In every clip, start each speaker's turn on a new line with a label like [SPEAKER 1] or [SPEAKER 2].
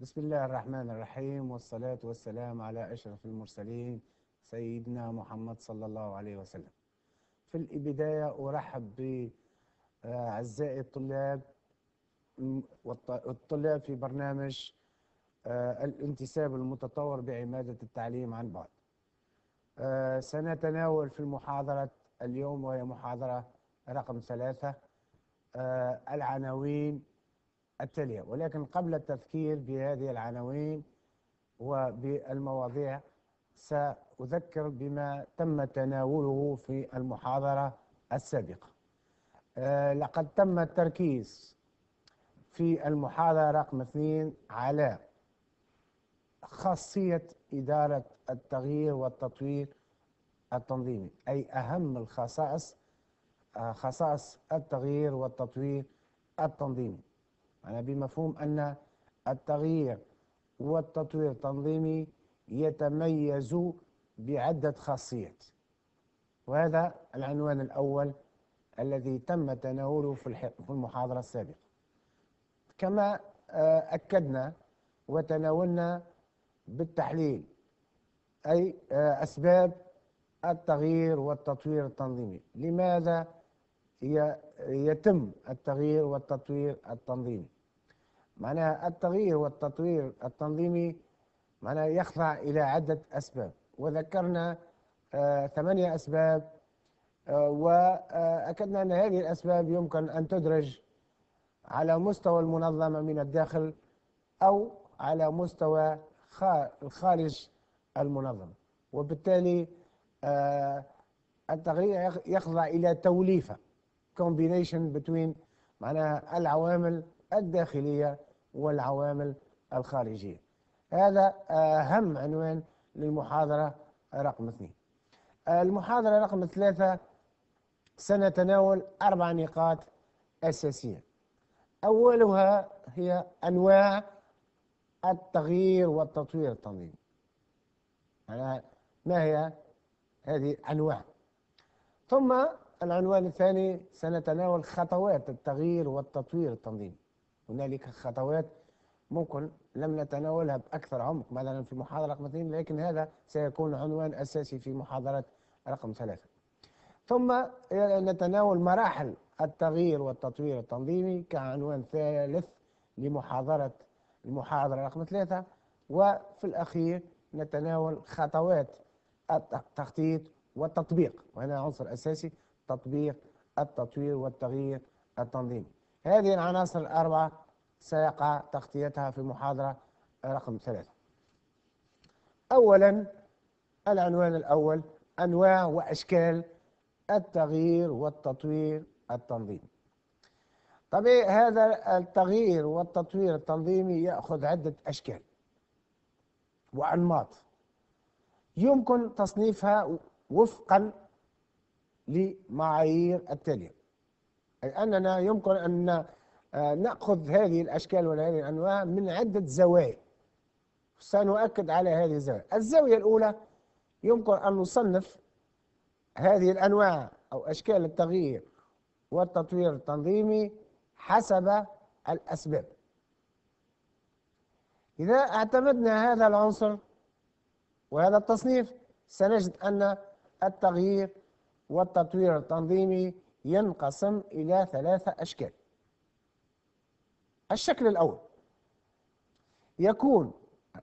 [SPEAKER 1] بسم الله الرحمن الرحيم والصلاة والسلام على أشرف المرسلين سيدنا محمد صلى الله عليه وسلم في البداية أرحب بأعزائي الطلاب والطلاب في برنامج آه، الانتساب المتطور بعمادة التعليم عن بعد آه، سنتناول في المحاضرة اليوم وهي محاضرة رقم ثلاثة آه، العناوين التالية ولكن قبل التفكير بهذه العناوين وبالمواضيع سأذكر بما تم تناوله في المحاضرة السابقة آه، لقد تم التركيز في المحاضرة رقم اثنين على خاصية إدارة التغيير والتطوير التنظيمي أي أهم الخصائص آه، خصائص التغيير والتطوير التنظيمي أنا بمفهوم أن التغيير والتطوير التنظيمي يتميز بعدة خاصيات وهذا العنوان الأول الذي تم تناوله في المحاضرة السابقة كما آه، أكدنا وتناولنا بالتحليل أي آه، أسباب التغيير والتطوير التنظيمي لماذا يتم التغيير والتطوير التنظيمي معناها التغيير والتطوير التنظيمي معناها يخضع إلى عدة أسباب وذكرنا آه، ثمانية أسباب آه، وأكدنا أن هذه الأسباب يمكن أن تدرج على مستوى المنظمة من الداخل أو على مستوى خارج المنظمة وبالتالي آه، التغيير يخضع إلى توليفة combination between معناها العوامل الداخلية والعوامل الخارجية هذا آه، أهم عنوان للمحاضرة رقم اثنين آه، المحاضرة رقم ثلاثة سنتناول أربع نقاط أساسية أولها هي أنواع التغيير والتطوير التنظيمي ما هي هذه أنواع ثم العنوان الثاني سنتناول خطوات التغيير والتطوير التنظيمي هنالك خطوات ممكن لم نتناولها بأكثر عمق مثلا في محاضرة رقم اثنين لكن هذا سيكون عنوان أساسي في محاضرة رقم ثلاثة ثم نتناول مراحل التغيير والتطوير التنظيمي كعنوان ثالث لمحاضرة المحاضرة رقم ثلاثة وفي الأخير نتناول خطوات التخطيط والتطبيق وهذا عنصر أساسي تطبيق التطوير والتغيير التنظيمي هذه العناصر الأربعة سيقع تغطيتها في المحاضرة رقم ثلاثة أولا العنوان الأول أنواع وأشكال التغيير والتطوير التنظيمي طبيعي هذا التغيير والتطوير التنظيمي يأخذ عدة أشكال وأنماط يمكن تصنيفها وفقا لمعايير التالية أي أننا يمكن أن آه، نأخذ هذه الأشكال وهذه الأنواع من عدة زوايا سنؤكد على هذه الزاوية الزاوية الأولى يمكن أن نصنف هذه الأنواع أو أشكال التغيير والتطوير التنظيمي حسب الأسباب إذا اعتمدنا هذا العنصر وهذا التصنيف سنجد أن التغيير والتطوير التنظيمي ينقسم إلى ثلاثة أشكال الشكل الأول يكون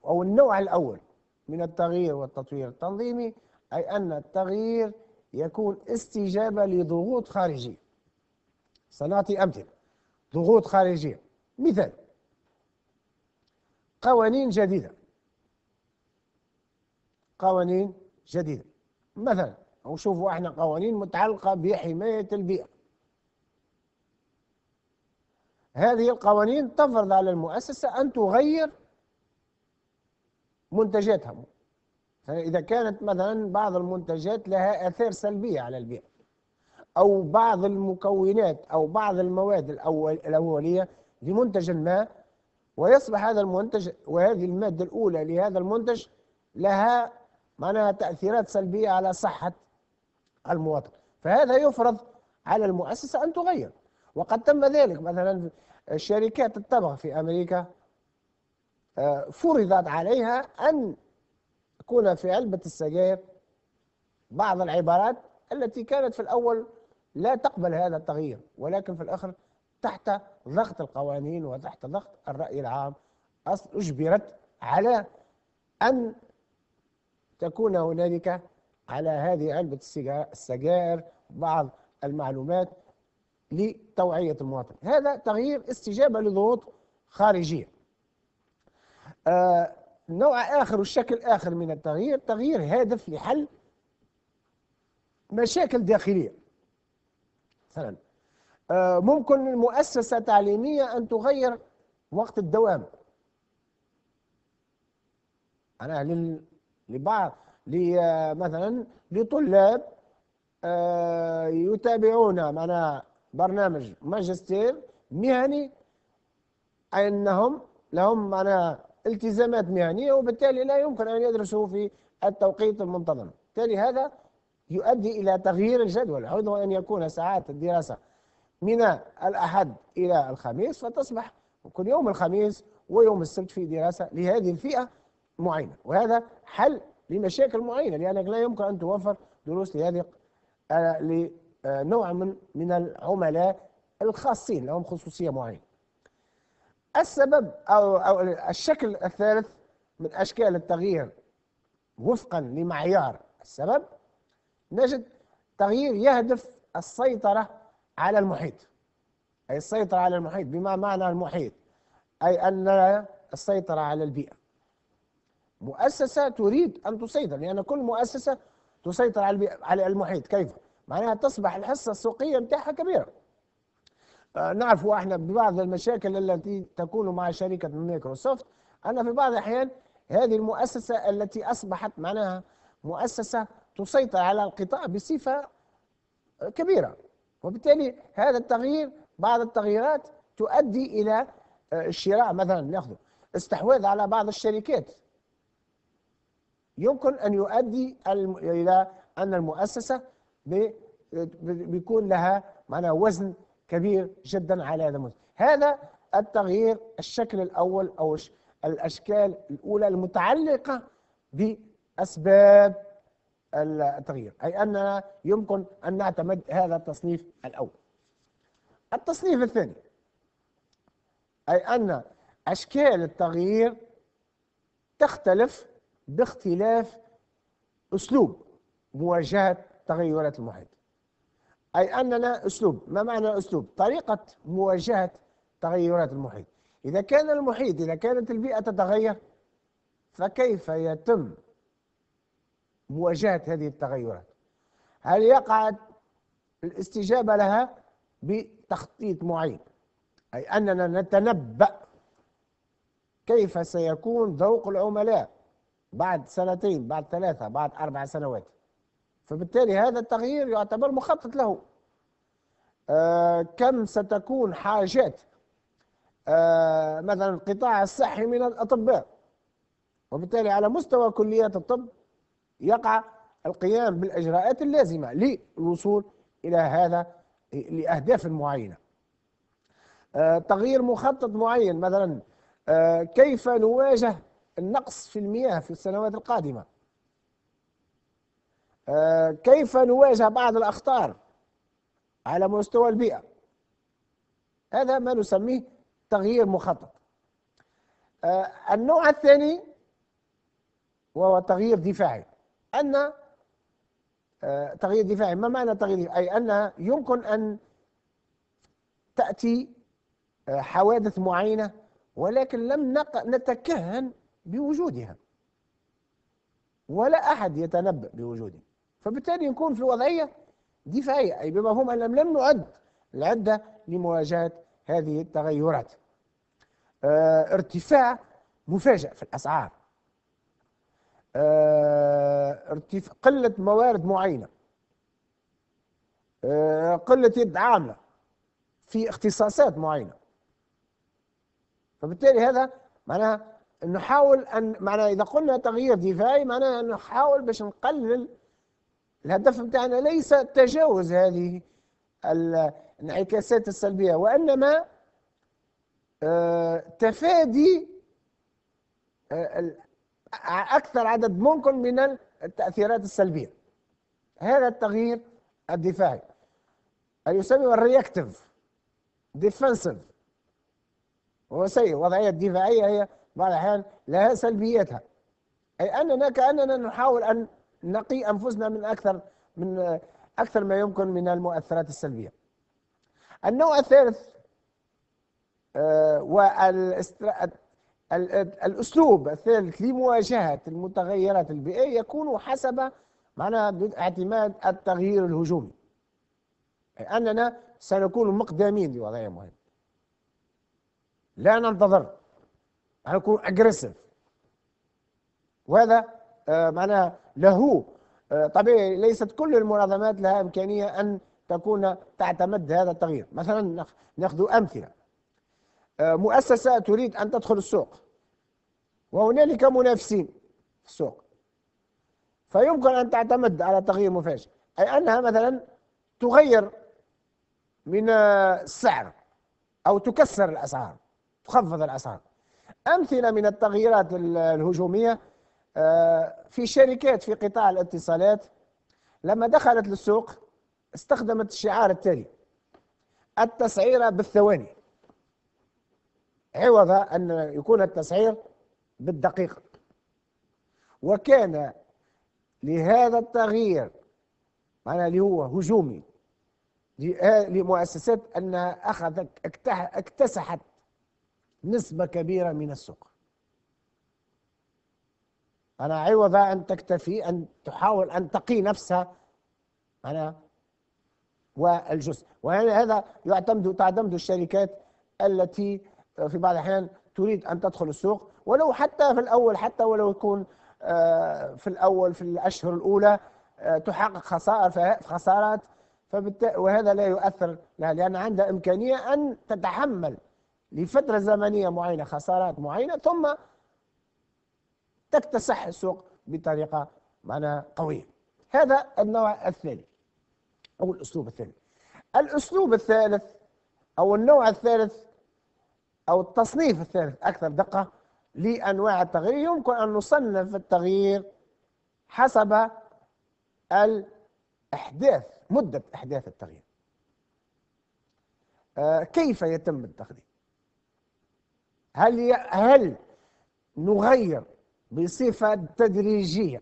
[SPEAKER 1] أو النوع الأول من التغيير والتطوير التنظيمي أي أن التغيير يكون استجابة لضغوط خارجية سنعطي أمثلة ضغوط خارجية مثال قوانين جديدة قوانين جديدة مثلا وشوفوا احنا قوانين متعلقة بحماية البيئة هذه القوانين تفرض على المؤسسة أن تغير منتجاتها فإذا كانت مثلا بعض المنتجات لها آثار سلبية على البيئة أو بعض المكونات أو بعض المواد الأول الأولية لمنتج ما ويصبح هذا المنتج وهذه المادة الأولى لهذا المنتج لها معناها تأثيرات سلبية على صحة المواطن فهذا يفرض على المؤسسة أن تغير وقد تم ذلك مثلا شركات الطبخ في أمريكا آه، فرضت عليها أن تكون في علبة السجاير بعض العبارات التي كانت في الأول لا تقبل هذا التغيير ولكن في الآخر تحت ضغط القوانين وتحت ضغط الرأي العام أجبرت على أن تكون هنالك على هذه علبة السجائر بعض المعلومات لتوعية المواطن هذا تغيير استجابة لضغوط خارجية آه نوع آخر والشكل آخر من التغيير تغيير هادف لحل مشاكل داخلية مثلا آه ممكن مؤسسة تعليمية أن تغير وقت الدوام أنا لبعض مثلا لطلاب آه، يتابعون معنا برنامج ماجستير مهني أنهم لهم معنا التزامات مهنية وبالتالي لا يمكن أن يدرسوا في التوقيت المنتظم بالتالي هذا يؤدي إلى تغيير الجدول عندما أن يكون ساعات الدراسة من الأحد إلى الخميس فتصبح كل يوم الخميس ويوم السبت في دراسة لهذه الفئة معينة وهذا حل لمشاكل معينة لأنك لا يمكن أن توفر دروس لهذه آه، لنوع من من العملاء الخاصين لهم خصوصية معينة السبب أو, أو الشكل الثالث من أشكال التغيير وفقا لمعيار السبب نجد تغيير يهدف السيطرة على المحيط أي السيطرة على المحيط بما معنى المحيط أي أن السيطرة على البيئة مؤسسة تريد أن تسيطر لأن كل مؤسسة تسيطر على على المحيط كيف؟ معناها تصبح الحصة السوقية نتاعها كبيرة آه، نعرف احنا ببعض المشاكل التي تكون مع شركة مايكروسوفت أن في بعض الأحيان هذه المؤسسة التي أصبحت معناها مؤسسة تسيطر على القطاع بصفة كبيرة وبالتالي هذا التغيير بعض التغييرات تؤدي إلى آه، الشراء مثلا ناخذ استحواذ على بعض الشركات يمكن أن يؤدي إلى أن المؤسسة بيكون لها معناها وزن كبير جدا على هذا المستوى هذا التغيير الشكل الأول أو الأشكال الأولى المتعلقة بأسباب التغيير أي أننا يمكن أن نعتمد هذا التصنيف الأول التصنيف الثاني أي أن أشكال التغيير تختلف باختلاف أسلوب مواجهة تغيرات المحيط أي أننا أسلوب ما معنى أسلوب طريقة مواجهة تغيرات المحيط إذا كان المحيط إذا كانت البيئة تتغير فكيف يتم مواجهة هذه التغيرات هل يقع الاستجابة لها بتخطيط معين أي أننا نتنبأ كيف سيكون ذوق العملاء بعد سنتين بعد ثلاثة بعد أربع سنوات فبالتالي هذا التغيير يعتبر مخطط له آه كم ستكون حاجات آه مثلا القطاع الصحي من الأطباء وبالتالي على مستوى كليات الطب يقع القيام بالإجراءات اللازمة للوصول إلى هذا لأهداف معينة آه تغيير مخطط معين مثلا آه، كيف نواجه النقص في المياه في السنوات القادمة آه، كيف نواجه بعض الأخطار على مستوى البيئة هذا ما نسميه تغيير مخطط آه، النوع الثاني وهو تغيير دفاعي أن آه، تغيير دفاعي ما معنى تغيير أي أن يمكن أن تأتي حوادث معينة ولكن لم نتكهن بوجودها ولا أحد يتنبأ بوجوده فبالتالي نكون في وضعية دفاعية أي بمفهوم أن لم نعد العدة لمواجهة هذه التغيرات اه ارتفاع مفاجئ في الأسعار اه ارتفاع قلة موارد معينة آه، قلة يد عاملة في اختصاصات معينة فبالتالي هذا معناها نحاول أن معنا إذا قلنا تغيير دفاعي معناها نحاول باش نقلل الهدف بتاعنا ليس تجاوز هذه الانعكاسات السلبية وإنما آه، تفادي آه، أكثر عدد ممكن من التأثيرات السلبية هذا التغيير الدفاعي يسمى الرياكتيف ديفنسيف هو سيء وضعية الدفاعية هي بعض الأحيان لها سلبياتها أي أننا كأننا نحاول أن نقي أنفسنا من أكثر من أكثر ما يمكن من المؤثرات السلبية النوع الثالث آه، والأسلوب الثالث لمواجهة المتغيرات البيئية يكون حسب معنى اعتماد التغيير الهجومي أي أننا سنكون مقدمين لوضعيه مهمه لا ننتظر هنكون اجريسيف وهذا آه، معناها له آه، طبيعي ليست كل المنظمات لها امكانيه ان تكون تعتمد هذا التغيير مثلا ناخذ امثله آه، مؤسسه تريد ان تدخل السوق وهنالك منافسين في السوق فيمكن ان تعتمد على تغيير مفاجئ اي انها مثلا تغير من السعر او تكسر الاسعار تخفض الاسعار أمثلة من التغييرات الهجومية آه، في شركات في قطاع الاتصالات لما دخلت للسوق استخدمت الشعار التالي التسعيرة بالثواني عوض أن يكون التسعير بالدقيقة وكان لهذا التغيير معناها اللي هو هجومي لمؤسسات أنها أخذت اكتسحت نسبة كبيرة من السوق أنا عوض أن تكتفي أن تحاول أن تقي نفسها أنا والجزء وهذا هذا يعتمد تعتمد الشركات التي في بعض الأحيان تريد أن تدخل السوق ولو حتى في الأول حتى ولو يكون آه، في الأول في الأشهر الأولى آه، تحقق خسائر خسارات وهذا لا يؤثر لها لأن عندها إمكانية أن تتحمل لفترة زمنية معينة خسارات معينة ثم تكتسح السوق بطريقة معناها قوية هذا النوع الثاني أو الأسلوب الثاني الأسلوب الثالث أو النوع الثالث أو التصنيف الثالث أكثر دقة لأنواع التغيير يمكن أن نصنف التغيير حسب الأحداث مدة أحداث التغيير آه، كيف يتم التغيير هل هل نغير بصفة تدريجية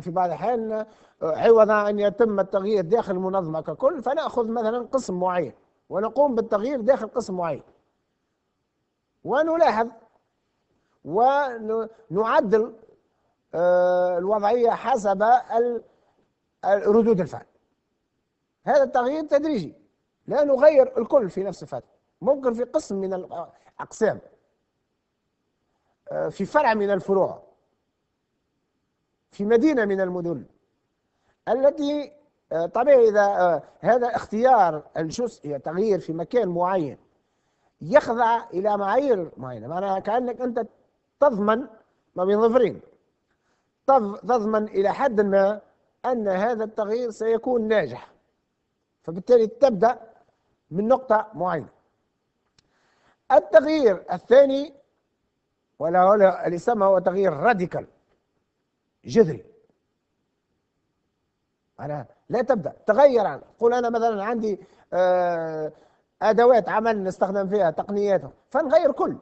[SPEAKER 1] في بعض الأحيان عوض أن يتم التغيير داخل المنظمة ككل فنأخذ مثلا قسم معين ونقوم بالتغيير داخل قسم معين ونلاحظ ونعدل آه، الوضعية حسب ردود الفعل هذا التغيير تدريجي لا نغير الكل في نفس الفترة ممكن في قسم من الأقسام آه، في فرع من الفروع في مدينة من المدن التي آه، طبيعي إذا آه، هذا اختيار الجزء تغيير في مكان معين يخضع إلى معايير معينة معناها كأنك أنت تضمن ما بين ظفرين تضمن إلى حد ما أن هذا التغيير سيكون ناجح فبالتالي تبدأ من نقطة معينة التغيير الثاني ولا ولا يسمى هو تغيير راديكال جذري أنا لا تبدأ تغير عنه قول أنا مثلا عندي آه، أدوات عمل نستخدم فيها تقنيات فنغير كل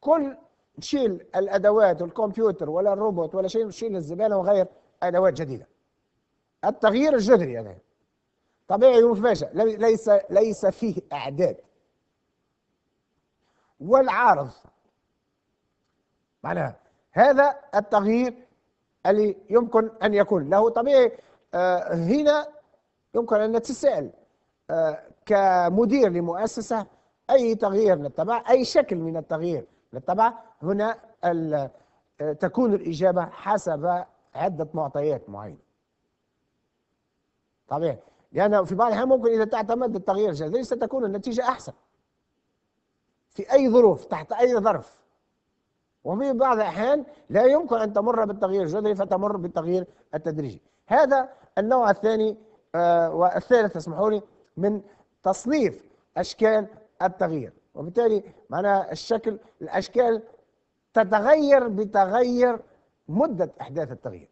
[SPEAKER 1] كل نشيل الأدوات والكمبيوتر ولا الروبوت ولا شيء نشيل الزبالة ونغير أدوات جديدة التغيير الجذري هذا يعني. طبيعي ومفاجئ ليس ليس فيه أعداد والعارض معناها هذا التغيير اللي يمكن أن يكون له طبيعي آه هنا يمكن أن نتساءل آه كمدير لمؤسسة أي تغيير نتبع أي شكل من التغيير نتبع هنا آه، تكون الإجابة حسب عدة معطيات معينة طبيعي لأن يعني في بعض الأحيان ممكن إذا تعتمد التغيير الجذري ستكون النتيجة أحسن في أي ظروف تحت أي ظرف وفي بعض الأحيان لا يمكن أن تمر بالتغيير الجذري فتمر بالتغيير التدريجي هذا النوع الثاني آه، والثالث اسمحوا لي من تصنيف أشكال التغيير وبالتالي معناها الشكل الأشكال تتغير بتغير مدة إحداث التغيير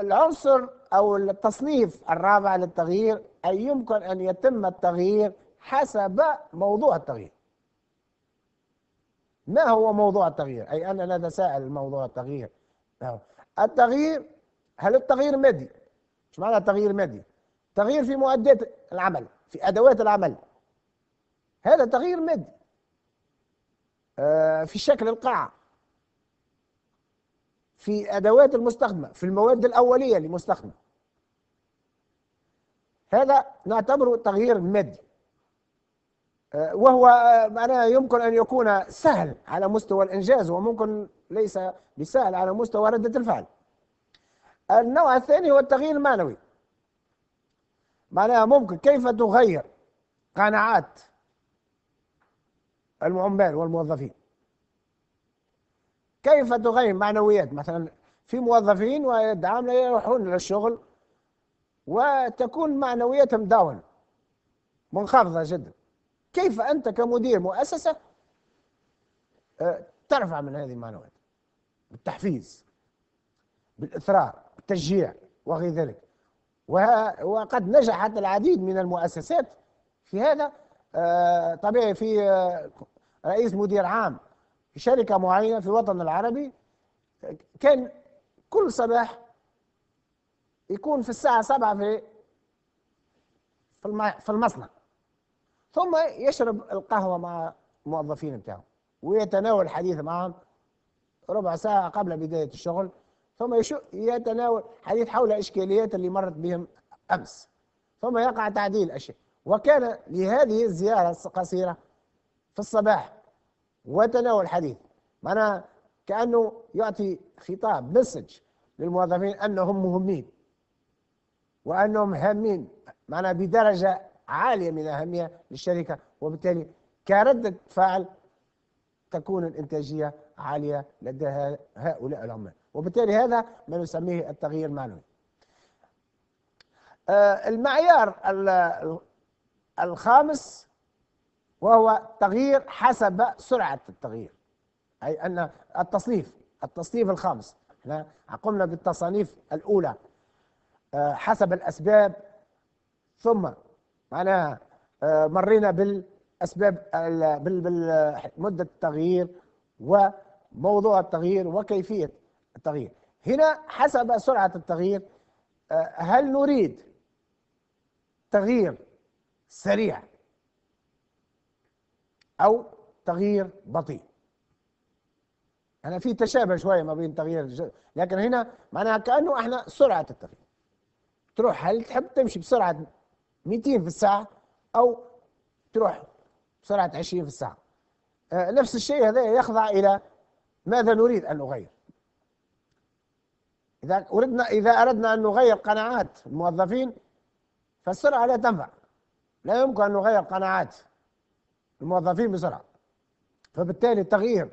[SPEAKER 1] العنصر أو التصنيف الرابع للتغيير أي يمكن أن يتم التغيير حسب موضوع التغيير ما هو موضوع التغيير أي أنا نتساءل موضوع التغيير نعم. التغيير هل التغيير مادي ايش معنى التغيير مادي تغيير في معدات العمل في أدوات العمل هذا تغيير مادي آه، في شكل القاعة في أدوات المستخدمة في المواد الأولية المستخدمة هذا نعتبره تغيير مادي وهو معناه يمكن أن يكون سهل على مستوى الإنجاز وممكن ليس بسهل على مستوى ردة الفعل النوع الثاني هو التغيير المعنوي معناها ممكن كيف تغير قناعات العمال والموظفين كيف تغير معنويات مثلا في موظفين والعاملة يروحون للشغل وتكون معنوياتهم داون منخفضة جدا كيف أنت كمدير مؤسسة آه، ترفع من هذه المعنويات بالتحفيز بالإثراء بالتشجيع وغير ذلك وقد نجحت العديد من المؤسسات في هذا آه، طبيعي في آه، رئيس مدير عام في شركة معينة في الوطن العربي كان كل صباح يكون في الساعة سبعة في في المصنع ثم يشرب القهوة مع الموظفين بتاعه ويتناول حديث معهم ربع ساعة قبل بداية الشغل ثم يتناول حديث حول إشكاليات اللي مرت بهم أمس ثم يقع تعديل أشياء وكان لهذه الزيارة القصيرة في الصباح وتناول حديث معناها كأنه يعطي خطاب مسج للموظفين أنهم مهمين وأنهم هامين معنا بدرجة عالية من أهمية للشركة وبالتالي كردة فعل تكون الإنتاجية عالية لدى هؤلاء العمال وبالتالي هذا ما نسميه التغيير المعنوي آه، المعيار الخامس وهو تغيير حسب سرعة التغيير أي أن التصنيف التصنيف الخامس احنا قمنا بالتصانيف الأولى آه، حسب الأسباب ثم معناها مرينا بالاسباب مده التغيير وموضوع التغيير وكيفيه التغيير هنا حسب سرعه التغيير آه، هل نريد تغيير سريع او تغيير بطيء انا في تشابه شويه ما بين تغيير لكن هنا معناها كانه احنا سرعه التغيير تروح هل تحب تمشي بسرعه 200 في الساعه او تروح بسرعه 20 في الساعه آه، نفس الشيء هذا يخضع الى ماذا نريد ان نغير اذا اردنا اذا اردنا ان نغير قناعات الموظفين فالسرعه لا تنفع لا يمكن ان نغير قناعات الموظفين بسرعه فبالتالي التغيير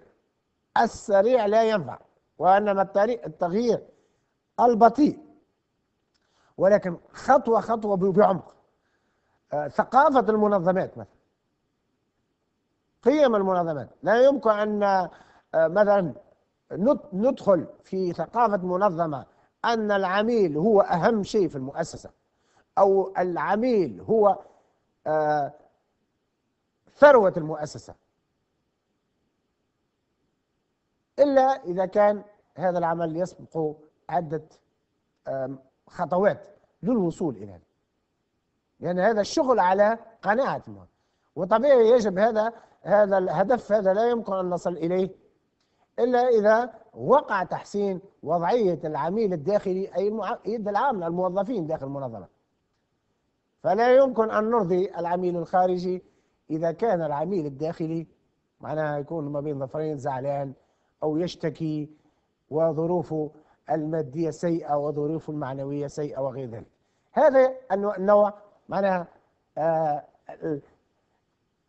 [SPEAKER 1] السريع لا ينفع وانما التغيير البطيء ولكن خطوه خطوه بعمق آه، ثقافة المنظمات مثلا قيم المنظمات لا يمكن أن آه، مثلا ندخل في ثقافة منظمة أن العميل هو أهم شيء في المؤسسة أو العميل هو آه، ثروة المؤسسة إلا إذا كان هذا العمل يسبق عدة خطوات للوصول إلى هذا لأن يعني هذا الشغل على قناعتنا وطبيعي يجب هذا هذا الهدف هذا لا يمكن أن نصل إليه إلا إذا وقع تحسين وضعية العميل الداخلي أي اليد العامله الموظفين داخل المنظمة فلا يمكن أن نرضي العميل الخارجي إذا كان العميل الداخلي معناها يكون ما بين ظفرين زعلان أو يشتكي وظروفه المادية سيئة وظروفه المعنوية سيئة وغير ذلك هذا النوع معناها آه،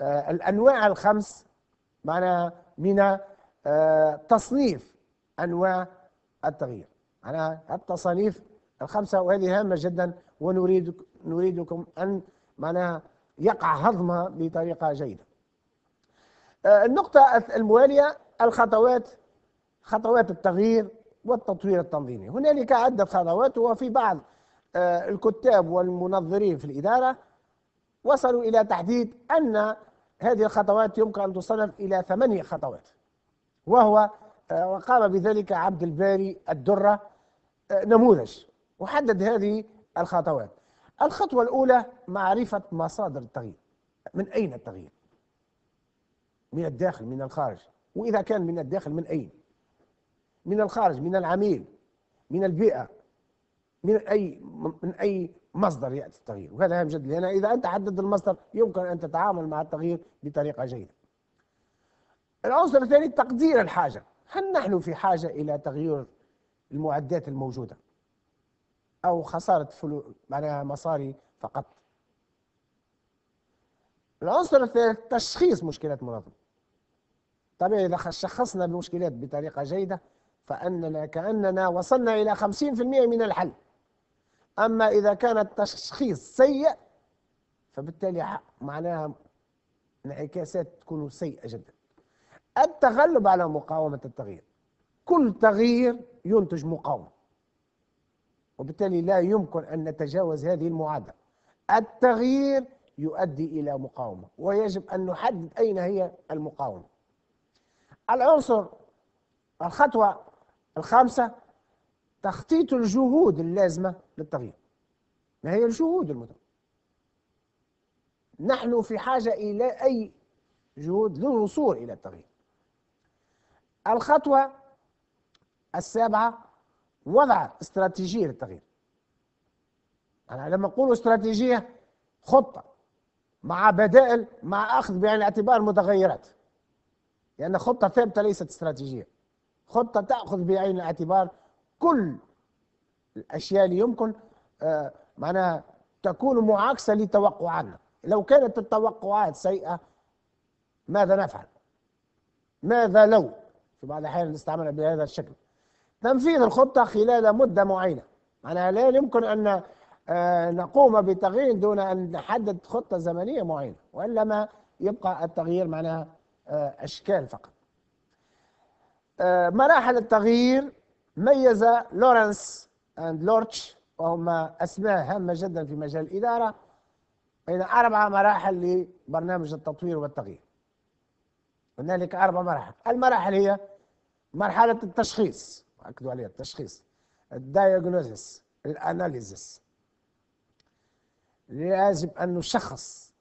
[SPEAKER 1] آه، الأنواع الخمس معناها من آه، تصنيف أنواع التغيير معنى التصانيف الخمسة وهذه هامة جدا ونريد نريدكم أن معناها يقع هضمها بطريقة جيدة النقطة الموالية الخطوات خطوات التغيير والتطوير التنظيمي هنالك عدة خطوات وفي بعض آه، الكتاب والمنظرين في الإدارة وصلوا إلى تحديد أن هذه الخطوات يمكن أن تصنف إلى ثمانية خطوات وهو آه، وقام بذلك عبد الباري الدرة آه، نموذج وحدد هذه الخطوات الخطوة الأولى معرفة مصادر التغيير من أين التغيير من الداخل من الخارج وإذا كان من الداخل من أين من الخارج من العميل من البيئة من اي من اي مصدر ياتي التغيير وهذا هام جدا لان اذا انت حددت المصدر يمكن ان تتعامل مع التغيير بطريقه جيده. العنصر الثاني تقدير الحاجه، هل نحن في حاجه الى تغيير المعدات الموجوده؟ او خساره فلو معناها مصاري فقط. العنصر الثالث تشخيص مشكلات منظمه. طبيعي اذا شخصنا المشكلات بطريقه جيده فاننا كاننا وصلنا الى 50% من الحل. أما إذا كان التشخيص سيء فبالتالي معناها انعكاسات تكون سيئة جدا التغلب على مقاومة التغيير كل تغيير ينتج مقاومة وبالتالي لا يمكن أن نتجاوز هذه المعادلة التغيير يؤدي إلى مقاومة ويجب أن نحدد أين هي المقاومة العنصر الخطوة الخامسة تخطيط الجهود اللازمة للتغيير ما هي الجهود المتغيرة نحن في حاجة إلى أي جهود للوصول إلى التغيير الخطوة السابعة وضع استراتيجية للتغيير أنا لما أقول استراتيجية خطة مع بدائل مع أخذ بعين الاعتبار متغيرات لأن خطة ثابتة ليست استراتيجية خطة تأخذ بعين الاعتبار كل الأشياء اللي يمكن آه، معناها تكون معاكسة لتوقعاتنا لو كانت التوقعات سيئة ماذا نفعل ماذا لو في بعض الأحيان نستعملها بهذا الشكل تنفيذ الخطة خلال مدة معينة معناها لا يمكن أن آه، نقوم بتغيير دون أن نحدد خطة زمنية معينة وإلا ما يبقى التغيير معناها آه، أشكال فقط مراحل التغيير ميز لورنس اند لورتش وهما اسماء هامه جدا في مجال الاداره بين اربع مراحل لبرنامج التطوير والتغيير هنالك اربع مراحل المراحل هي مرحله التشخيص اكدوا عليها التشخيص الدايجنوزيس الاناليزيس لازم ان نشخص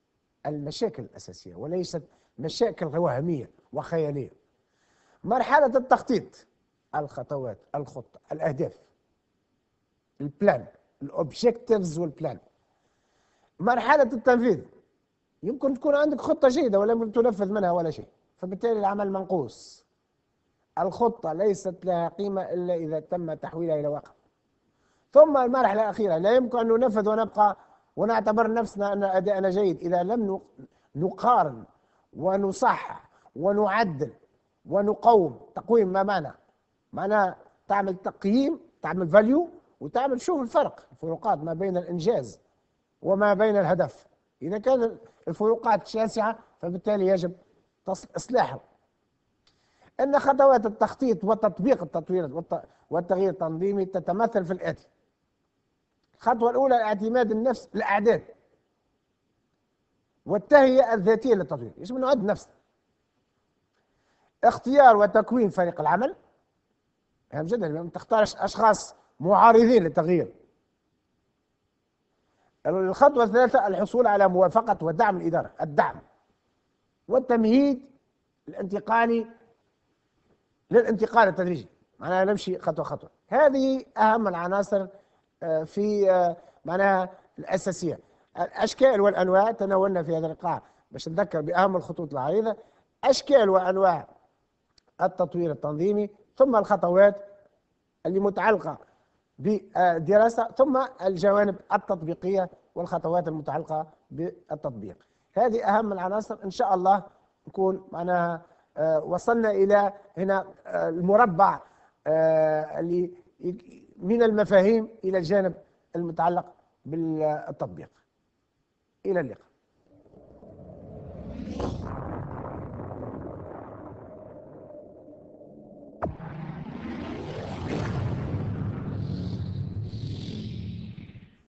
[SPEAKER 1] المشاكل الاساسيه وليست مشاكل وهميه وخياليه مرحله التخطيط الخطوات الخطة الأهداف البلان الأوبجيكتيفز والبلان مرحلة التنفيذ يمكن تكون عندك خطة جيدة ولم تنفذ منها ولا شيء فبالتالي العمل منقوص الخطة ليست لها قيمة إلا إذا تم تحويلها إلى واقع ثم المرحلة الأخيرة لا يمكن أن ننفذ ونبقى ونعتبر نفسنا أن أداءنا جيد إذا لم نقارن ونصحح ونعدل ونقوم تقويم ما معنى معناها تعمل تقييم تعمل فاليو وتعمل شوف الفرق الفروقات ما بين الانجاز وما بين الهدف اذا كان الفروقات شاسعه فبالتالي يجب اصلاحه ان خطوات التخطيط وتطبيق التطوير والتغيير التنظيمي تتمثل في الاتي الخطوه الاولى اعتماد النفس الاعداد والتهيئه الذاتيه للتطوير يجب نعد نفسنا اختيار وتكوين فريق العمل هام يعني جدا لما يعني تختار أشخاص معارضين للتغيير الخطوة الثالثة الحصول على موافقة ودعم الإدارة الدعم والتمهيد الانتقالي للانتقال التدريجي معناها نمشي خطوة خطوة هذه أهم العناصر آه، في آه، معناها الأساسية الأشكال والأنواع تناولنا في هذا القاع باش نذكر بأهم الخطوط العريضة أشكال وأنواع التطوير التنظيمي ثم الخطوات اللي متعلقة بالدراسة ثم الجوانب التطبيقية والخطوات المتعلقة بالتطبيق هذه أهم العناصر إن شاء الله نكون معناها آه، وصلنا إلى هنا آه، المربع آه، اللي من المفاهيم إلى الجانب المتعلق بالتطبيق إلى اللقاء